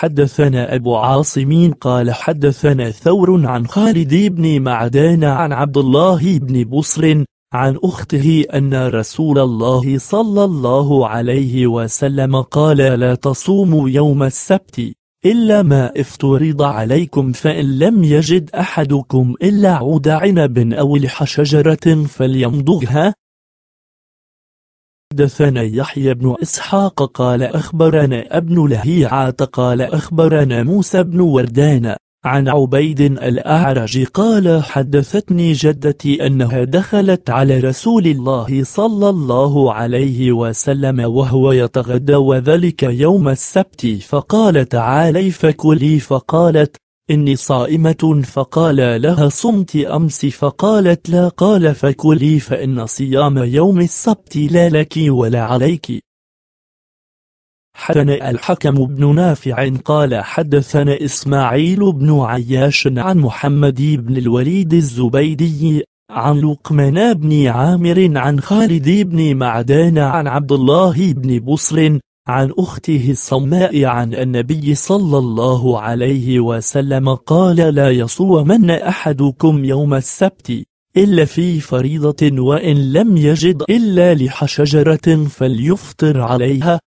حدثنا أبو عاصم قال حدثنا ثور عن خالد بن معدان عن عبد الله بن بصر عن أخته أن رسول الله صلى الله عليه وسلم قال لا تصوموا يوم السبت إلا ما افترض عليكم فإن لم يجد أحدكم إلا عود عنب أو لحشجرة فليمضغها حدثنا يحيى بن إسحاق قال أخبرنا ابن لهيعة قال أخبرنا موسى بن وردان عن عبيد الأعرج قال حدثتني جدتي أنها دخلت على رسول الله صلى الله عليه وسلم وهو يتغدى وذلك يوم السبت فقال تعالي فكلي فقالت إني صائمة فقال لها صمت أمس فقالت لا قال فكلي فإن صيام يوم السبت لا لك ولا عليك حدثنا الحكم بن نافع قال حدثنا إسماعيل بن عياش عن محمد بن الوليد الزبيدي عن لقمان بن عامر عن خالد بن معدان عن عبد الله بن بصر عن أخته الصماء عن النبي صلى الله عليه وسلم قال لا يصومن أحدكم يوم السبت إلا في فريضة وإن لم يجد إلا لحشجرة فليفطر عليها